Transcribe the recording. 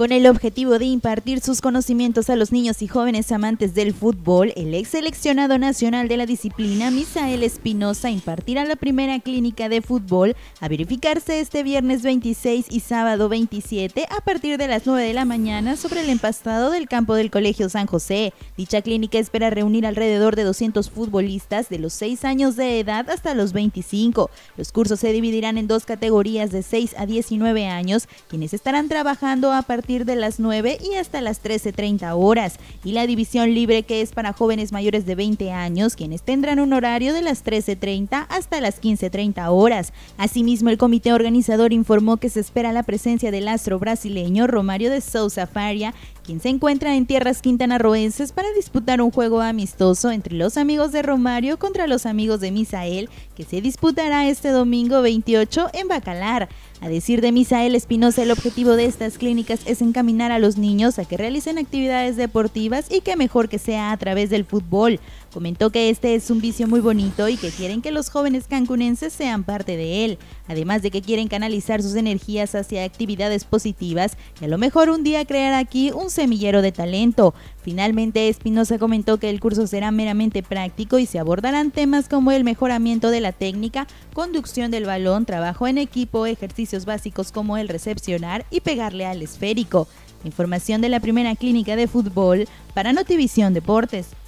Con el objetivo de impartir sus conocimientos a los niños y jóvenes amantes del fútbol, el ex seleccionado nacional de la disciplina, Misael Espinosa, impartirá la primera clínica de fútbol a verificarse este viernes 26 y sábado 27 a partir de las 9 de la mañana sobre el empastado del campo del Colegio San José. Dicha clínica espera reunir alrededor de 200 futbolistas de los 6 años de edad hasta los 25. Los cursos se dividirán en dos categorías de 6 a 19 años, quienes estarán trabajando a partir de las 9 y hasta las 13.30 horas, y la división libre que es para jóvenes mayores de 20 años, quienes tendrán un horario de las 13.30 hasta las 15.30 horas. Asimismo, el comité organizador informó que se espera la presencia del astro brasileño Romario de Sousa Faria, se encuentra en tierras quintanarroenses para disputar un juego amistoso entre los amigos de Romario contra los amigos de Misael, que se disputará este domingo 28 en Bacalar. A decir de Misael Espinosa, el objetivo de estas clínicas es encaminar a los niños a que realicen actividades deportivas y que mejor que sea a través del fútbol. Comentó que este es un vicio muy bonito y que quieren que los jóvenes cancunenses sean parte de él, además de que quieren canalizar sus energías hacia actividades positivas y a lo mejor un día crear aquí un semillero de talento. Finalmente, Espinosa comentó que el curso será meramente práctico y se abordarán temas como el mejoramiento de la técnica, conducción del balón, trabajo en equipo, ejercicios básicos como el recepcionar y pegarle al esférico. Información de la primera clínica de fútbol para Notivisión Deportes.